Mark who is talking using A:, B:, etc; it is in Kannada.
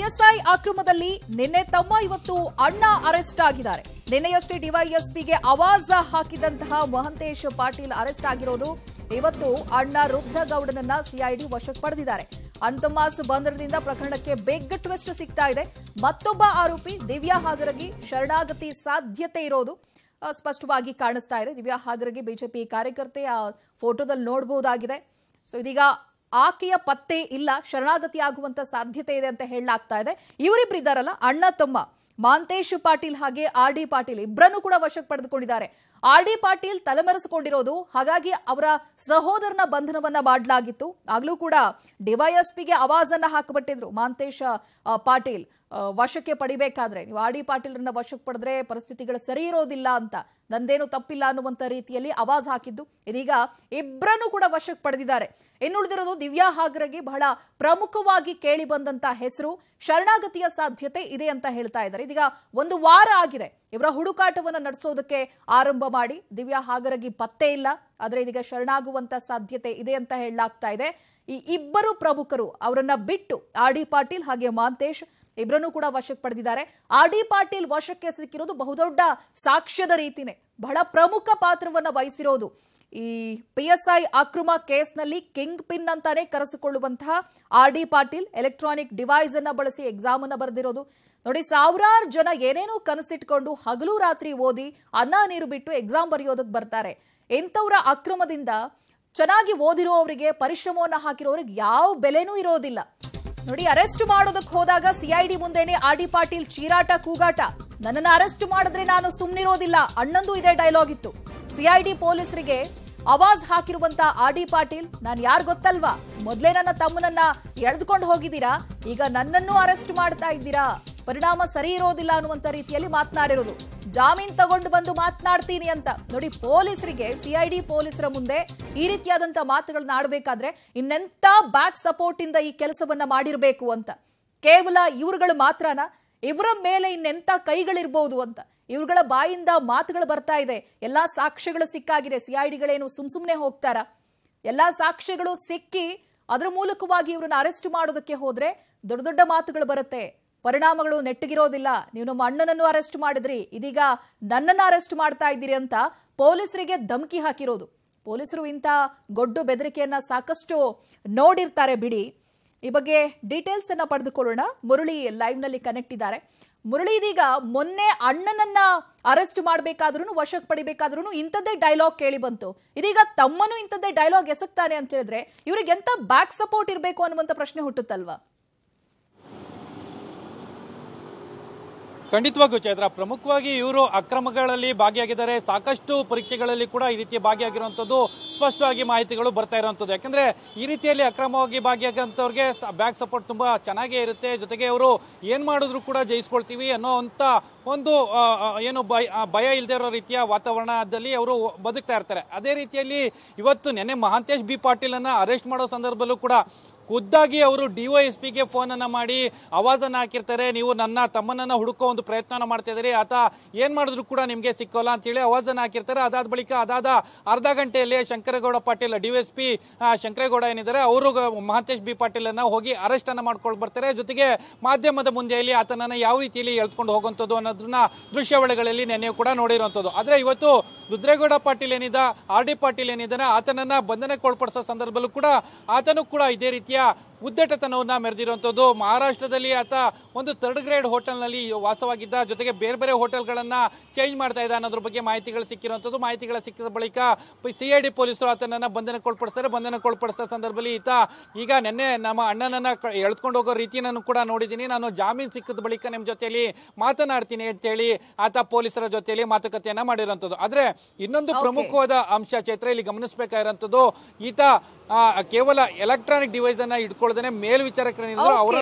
A: ಇಎಸ್ಐ ಆಕ್ರಮದಲ್ಲಿ ನಿನ್ನೆ ತಮ್ಮ ಇವತ್ತು ಅಣ್ಣ ಅರೆಸ್ಟ್ ಆಗಿದ್ದಾರೆ ನಿನ್ನೆಯಷ್ಟೇ ಡಿವೈಎಸ್ಪಿಗೆ ಆವಾಜ ಹಾಕಿದಂತಹ ಮಹಂತೇಶ್ ಪಾಟೀಲ್ ಅರೆಸ್ಟ್ ಆಗಿರೋದು ಇವತ್ತು ಅಣ್ಣ ರುದ್ರಗೌಡನನ್ನ ಸಿಐಡಿ ವಶಕ್ಕೆ ಪಡೆದಿದ್ದಾರೆ ಅಂತಮಾಸ್ ಬಂಧನದಿಂದ ಪ್ರಕರಣಕ್ಕೆ ಬಿಗ್ ಟ್ವಿಸ್ಟ್ ಸಿಗ್ತಾ ಇದೆ ಮತ್ತೊಬ್ಬ ಆರೋಪಿ ದಿವ್ಯಾ ಹಾಗರಗಿ ಶರಣಾಗತಿ ಸಾಧ್ಯತೆ ಇರೋದು ಸ್ಪಷ್ಟವಾಗಿ ಕಾಣಿಸ್ತಾ ಇದೆ ದಿವ್ಯಾ ಹಾಗರಗಿ ಬಿಜೆಪಿ ಕಾರ್ಯಕರ್ತೆ ಆ ಫೋಟೋದಲ್ಲಿ ನೋಡಬಹುದಾಗಿದೆ ಸೊ ಇದೀಗ ಆಕೆಯ ಪತ್ತೆ ಇಲ್ಲ ಶರಣಾಗತಿ ಆಗುವಂತ ಸಾಧ್ಯತೆ ಇದೆ ಅಂತ ಹೇಳಲಾಗ್ತಾ ಇದೆ ಇವರಿಬ್ರು ಇದ್ದಾರಲ್ಲ ಅಣ್ಣ ತಮ್ಮ ಮಾಂತೇಶ್ ಪಾಟೀಲ್ ಹಾಗೆ ಆರ್ ಡಿ ಪಾಟೀಲ್ ಇಬ್ಬರನ್ನು ಕೂಡ ವಶಕ್ಕೆ ಪಡೆದುಕೊಂಡಿದ್ದಾರೆ ಆರ್ ಡಿ ಪಾಟೀಲ್ ತಲೆಮರೆಸಿಕೊಂಡಿರೋದು ಹಾಗಾಗಿ ಅವರ ಸಹೋದರನ ಬಂಧನವನ್ನ ಮಾಡಲಾಗಿತ್ತು ಆಗ್ಲೂ ಕೂಡ ಡಿವೈಎಸ್ಪಿಗೆ ಅವಾಜನ್ನ ಹಾಕಿಬಿಟ್ಟಿದ್ರು ಮಾಂತೇಶ ಪಾಟೀಲ್ ವಶಕ್ಕೆ ಪಡಿಬೇಕಾದ್ರೆ ನೀವು ಆರ್ ಡಿ ಪಾಟೀಲ್ರನ್ನ ವಶಕ್ಕೆ ಪಡೆದ್ರೆ ಪರಿಸ್ಥಿತಿಗಳು ಸರಿ ಇರೋದಿಲ್ಲ ಅಂತ ನಂದೇನು ತಪ್ಪಿಲ್ಲ ಅನ್ನುವಂಥ ರೀತಿಯಲ್ಲಿ ಅವಾಜ್ ಹಾಕಿದ್ದು ಇದೀಗ ಇಬ್ಬರನ್ನು ಕೂಡ ವಶಕ್ಕೆ ಪಡೆದಿದ್ದಾರೆ ಇನ್ನುಳಿದಿರೋದು ದಿವ್ಯಾ ಹಾಗರಗಿ ಬಹಳ ಪ್ರಮುಖವಾಗಿ ಕೇಳಿ ಬಂದಂತ ಹೆಸರು ಶರಣಾಗತಿಯ ಸಾಧ್ಯತೆ ಇದೆ ಅಂತ ಹೇಳ್ತಾ ಇದ್ದಾರೆ ಇದೀಗ ಒಂದು ವಾರ ಆಗಿದೆ ಇವರ ಹುಡುಕಾಟವನ್ನು ನಡೆಸೋದಕ್ಕೆ ಆರಂಭ ಮಾಡಿ ದಿವ್ಯಾ ಹಾಗರಗಿ ಪತ್ತೆ ಇಲ್ಲ ಆದರೆ ಇದೀಗ ಶರಣಾಗುವಂತ ಸಾಧ್ಯತೆ ಇದೆ ಅಂತ ಹೇಳಲಾಗ್ತಾ ಇದೆ ಈ ಇಬ್ಬರು ಪ್ರಮುಖರು ಅವರನ್ನ ಬಿಟ್ಟು ಆರ್ ಡಿ ಪಾಟೀಲ್ ಹಾಗೆ ಮಾಂತೇಶ್ ಇಬ್ಬರನ್ನೂ ಕೂಡ ವಶಕ್ಕೆ ಪಡೆದಿದ್ದಾರೆ ಆರ್ ಡಿ ಪಾಟೀಲ್ ವಶಕ್ಕೆ ಸಿಕ್ಕಿರೋದು ಬಹುದೊಡ್ಡ ಸಾಕ್ಷ್ಯದ ರೀತಿನೇ ಬಹಳ ಪ್ರಮುಖ ಪಾತ್ರವನ್ನು ವಹಿಸಿರೋದು ಈ ಪಿ ಎಸ್ ಐ ಅಕ್ರಮ ಕೇಸ್ನಲ್ಲಿ ಕಿಂಗ್ ಪಿನ್ ಅಂತಾನೆ ಕರೆಸಿಕೊಳ್ಳುವಂತಹ R D Patil electronic device ಅನ್ನ ಬಳಸಿ ಎಕ್ಸಾಮ್ ಅನ್ನ ಬರೆದಿರೋದು ನೋಡಿ ಸಾವಿರಾರು ಜನ ಏನೇನೋ ಕನಸಿಟ್ಕೊಂಡು ಹಗಲು ರಾತ್ರಿ ಓದಿ ಅನ್ನ ನೀರು ಬಿಟ್ಟು ಎಕ್ಸಾಮ್ ಬರೆಯೋದಕ್ಕೆ ಬರ್ತಾರೆ ಎಂಥವ್ರ ಅಕ್ರಮದಿಂದ ಚೆನ್ನಾಗಿ ಓದಿರೋವರಿಗೆ ಪರಿಶ್ರಮವನ್ನು ಹಾಕಿರೋರಿಗೆ ಯಾವ ಬೆಲೆನೂ ಇರೋದಿಲ್ಲ ನೋಡಿ ಅರೆಸ್ಟ್ ಮಾಡೋದಕ್ಕೆ ಹೋದಾಗ ಸಿಐಡಿ ಮುಂದೆನೆ ಆರ್ ಡಿ ಪಾಟೀಲ್ ಚೀರಾಟ ಕೂಗಾಟ ನನ್ನನ್ನು ಅರೆಸ್ಟ್ ಮಾಡಿದ್ರೆ ನಾನು ಸುಮ್ಮನಿರೋದಿಲ್ಲ ಅಣ್ಣಂದು ಇದೇ ಡೈಲಾಗ್ ಇತ್ತು ಸಿಐಡಿ ಪೊಲೀಸರಿಗೆ ಅವಾಜ್ ಹಾಕಿರುವಂತ ಆರ್ ಡಿ ಪಾಟೀಲ್ ನಾನು ಯಾರು ಗೊತ್ತಲ್ವಾ ಮೊದಲೇ ನನ್ನ ತಮ್ಮನನ್ನ ಎಳೆದುಕೊಂಡು ಹೋಗಿದ್ದೀರಾ ಈಗ ನನ್ನನ್ನು ಅರೆಸ್ಟ್ ಮಾಡ್ತಾ ಇದ್ದೀರಾ ಪರಿಣಾಮ ಸರಿ ಇರೋದಿಲ್ಲ ಅನ್ನುವಂಥ ರೀತಿಯಲ್ಲಿ ಮಾತನಾಡಿರೋದು ಜಾಮೀನ್ ತಗೊಂಡು ಬಂದು ಮಾತನಾಡ್ತೀನಿ ಅಂತ ನೋಡಿ ಪೊಲೀಸರಿಗೆ ಸಿಐಡಿ ಪೊಲೀಸರ ಮುಂದೆ ಈ ರೀತಿಯಾದಂಥ ಮಾತುಗಳನ್ನ ಆಡಬೇಕಾದ್ರೆ ಇನ್ನೆಂಥ ಬ್ಯಾಕ್ ಸಪೋರ್ಟ್ ಇಂದ ಈ ಕೆಲಸವನ್ನ ಮಾಡಿರಬೇಕು ಅಂತ ಕೇವಲ ಇವ್ರುಗಳು ಮಾತ್ರನ ಇವರ ಮೇಲೆ ಇನ್ನೆಂಥ ಕೈಗಳಿರ್ಬೋದು ಅಂತ ಇವ್ರುಗಳ ಬಾಯಿಂದ ಮಾತುಗಳು ಬರ್ತಾ ಇದೆ ಎಲ್ಲಾ ಸಾಕ್ಷ್ಯಗಳು ಸಿಕ್ಕಾಗಿದೆ ಸಿಐಡಿಗಳೇನು ಸುಮ್ ಸುಮ್ನೆ ಹೋಗ್ತಾರ ಎಲ್ಲಾ ಸಾಕ್ಷ್ಯಗಳು ಸಿಕ್ಕಿ ಅದರ ಮೂಲಕವಾಗಿ ಇವ್ರನ್ನ ಅರೆಸ್ಟ್ ಮಾಡೋದಕ್ಕೆ ಹೋದ್ರೆ ದೊಡ್ಡ ದೊಡ್ಡ ಮಾತುಗಳು ಬರುತ್ತೆ ಪರಿಣಾಮಗಳು ನೆಟ್ಟಗಿರೋದಿಲ್ಲ ನೀವು ನಮ್ಮ ಅಣ್ಣನನ್ನು ಅರೆಸ್ಟ್ ಮಾಡಿದ್ರಿ ಇದೀಗ ನನ್ನನ್ನು ಅರೆಸ್ಟ್ ಮಾಡ್ತಾ ಇದ್ದೀರಿ ಅಂತ ಪೊಲೀಸರಿಗೆ ಧಮಕಿ ಹಾಕಿರೋದು ಪೊಲೀಸರು ಇಂಥ ಗೊಡ್ಡು ಬೆದರಿಕೆಯನ್ನ ಸಾಕಷ್ಟು ನೋಡಿರ್ತಾರೆ ಬಿಡಿ ಈ ಬಗ್ಗೆ ಡೀಟೇಲ್ಸ್ ಅನ್ನ ಪಡೆದುಕೊಳ್ಳೋಣ ಮುರಳಿ ಲೈವ್ ನಲ್ಲಿ ಕನೆಕ್ಟ್ ಇದ್ದಾರೆ ಮುರಳಿ ಇದೀಗ ಮೊನ್ನೆ ಅಣ್ಣನನ್ನ ಅರೆಸ್ಟ್ ಮಾಡಬೇಕಾದ್ರೂ ವಶಕ್ಕೆ ಪಡಿಬೇಕಾದ್ರೂ ಇಂಥದ್ದೇ ಡೈಲಾಗ್ ಕೇಳಿ ಬಂತು ಇದೀಗ ತಮ್ಮನು ಇಂಥದ್ದೇ ಡೈಲಾಗ್ ಎಸಕ್ತಾನೆ ಅಂತ ಹೇಳಿದ್ರೆ ಇವರಿಗೆ ಎಂತ ಬ್ಯಾಕ್ ಸಪೋರ್ಟ್ ಇರಬೇಕು ಅನ್ನುವಂಥ ಪ್ರಶ್ನೆ ಹುಟ್ಟುತ್ತಲ್ವಾ
B: ಖಂಡಿತವಾಗೂ ಚೈತ್ರ ಪ್ರಮುಖವಾಗಿ ಇವರು ಅಕ್ರಮಗಳಲ್ಲಿ ಭಾಗಿಯಾಗಿದ್ದಾರೆ ಸಾಕಷ್ಟು ಪರೀಕ್ಷೆಗಳಲ್ಲಿ ಕೂಡ ಈ ರೀತಿ ಭಾಗಿಯಾಗಿರುವಂಥದ್ದು ಸ್ಪಷ್ಟವಾಗಿ ಮಾಹಿತಿಗಳು ಬರ್ತಾ ಇರುವಂಥದ್ದು ಯಾಕಂದರೆ ಈ ರೀತಿಯಲ್ಲಿ ಅಕ್ರಮವಾಗಿ ಭಾಗಿಯಾಗಂಥವ್ರಿಗೆ ಬ್ಯಾಕ್ ಸಪೋರ್ಟ್ ತುಂಬ ಚೆನ್ನಾಗೇ ಇರುತ್ತೆ ಜೊತೆಗೆ ಅವರು ಏನು ಮಾಡಿದ್ರು ಕೂಡ ಜಯಿಸ್ಕೊಳ್ತೀವಿ ಅನ್ನೋ ಒಂದು ಏನು ಭಯ ಭಯ ಇಲ್ಲದೆ ಇರೋ ರೀತಿಯ ವಾತಾವರಣದಲ್ಲಿ ಅವರು ಬದುಕ್ತಾ ಇರ್ತಾರೆ ಅದೇ ರೀತಿಯಲ್ಲಿ ಇವತ್ತು ನೆನ್ನೆ ಮಹಾಂತೇಶ್ ಬಿ ಪಾಟೀಲನ್ನು ಅರೆಸ್ಟ್ ಮಾಡೋ ಸಂದರ್ಭದಲ್ಲೂ ಕೂಡ ಖುದ್ದಾಗಿ ಅವರು ಡಿ ಒ ಎಸ್ ಪಿಗೆ ಫೋನನ್ನು ಮಾಡಿ ಆವಾಜನ್ನು ಹಾಕಿರ್ತಾರೆ ನೀವು ನನ್ನ ತಮ್ಮನನ್ನು ಹುಡುಕೋ ಒಂದು ಪ್ರಯತ್ನ ಮಾಡ್ತಾ ಇದ್ದೀರಿ ಆತ ಏನು ಮಾಡಿದ್ರು ಕೂಡ ನಿಮಗೆ ಸಿಕ್ಕೋಲ್ಲ ಅಂತೇಳಿ ಆವಾಜನ್ನು ಹಾಕಿರ್ತಾರೆ ಅದಾದ ಬಳಿಕ ಅದಾದ ಅರ್ಧ ಗಂಟೆಯಲ್ಲಿ Shankaragouda Patil D S P Shankaregouda ಏನಿದ್ದಾರೆ ಅವರು ಮಹಂತೇಶ್ ಬಿ ಪಾಟೀಲನ್ನು ಹೋಗಿ ಅರೆಸ್ಟ್ ಅನ್ನು ಮಾಡ್ಕೊಂಡು ಬರ್ತಾರೆ ಜೊತೆಗೆ ಮಾಧ್ಯಮದ ಮುಂದೆ ಆತನನ್ನು ಯಾವ ರೀತಿಯಲ್ಲಿ ಎಳ್ಕೊಂಡು ಹೋಗುವಂಥದ್ದು ಅನ್ನೋದನ್ನ ದೃಶ್ಯಾವಳಿಗಳಲ್ಲಿ ನೆನ್ನೆ ಕೂಡ ನೋಡಿರುವಂಥದ್ದು ಆದರೆ ಇವತ್ತು ರುದ್ರೇಗೌಡ ಪಾಟೀಲ್ ಏನಿದ ಆರ್ ಡಿ ಪಾಟೀಲ್ ಏನಿದ್ದಾನೆ ಆತನನ್ನು ಬಂಧನಕ್ಕೆ ಒಳಪಡಿಸೋ ಸಂದರ್ಭದಲ್ಲೂ ಕೂಡ ಆತನು ಕೂಡ ಇದೇ ರೀತಿ ત્યાં ಉದ್ದಟತನವನ್ನು ಮೆರೆದಿರುವಂಥದ್ದು ಮಹಾರಾಷ್ಟ್ರದಲ್ಲಿ ಆತ ಒಂದು ಥರ್ಡ್ ಗ್ರೇಡ್ ಹೋಟೆಲ್ನಲ್ಲಿ ವಾಸವಾಗಿದ್ದ ಜೊತೆಗೆ ಬೇರೆ ಬೇರೆ ಹೋಟೆಲ್ಗಳನ್ನು ಚೇಂಜ್ ಮಾಡ್ತಾ ಇದ್ದ ಅನ್ನೋದ್ರ ಬಗ್ಗೆ ಮಾಹಿತಿಗಳು ಸಿಕ್ಕಿರುವಂಥದ್ದು ಮಾಹಿತಿಗಳು ಸಿಕ್ಕಿದ ಬಳಿಕ ಸಿ ಐ ಡಿ ಪೊಲೀಸರು ಆತನನ್ನು ಬಂಧನಕ್ಕೆ ಬಂಧನಕ್ಕೊಳಪಡಿಸಿದ ಸಂದರ್ಭದಲ್ಲಿ ಈತ ಈಗ ನಿನ್ನೆ ನಮ್ಮ ಅಣ್ಣನನ್ನು ಎಳ್ಕೊಂಡು ಹೋಗೋ ರೀತಿಯನ್ನು ಕೂಡ ನೋಡಿದ್ದೀನಿ ನಾನು ಜಾಮೀನು ಸಿಕ್ಕಿದ ಬಳಿಕ ನಿಮ್ಮ ಜೊತೆಯಲ್ಲಿ ಮಾತನಾಡ್ತೀನಿ ಅಂತೇಳಿ ಆತ ಪೊಲೀಸರ ಜೊತೆಯಲ್ಲಿ ಮಾತುಕತೆಯನ್ನು ಮಾಡಿರುವಂಥದ್ದು ಆದರೆ ಇನ್ನೊಂದು ಪ್ರಮುಖವಾದ ಅಂಶ ಚೈತ್ರ ಇಲ್ಲಿ ಗಮನಿಸಬೇಕಾಗಿರೋಂಥದ್ದು ಈತ ಕೇವಲ ಎಲೆಕ್ಟ್ರಾನಿಕ್ ಡಿವೈಸನ್ನು ಇಟ್ಕೊಳ್ಳೋದು ದನೆ ಮೇಲ್ ವಿಚಾರಕನೆಂದರು ಅವರು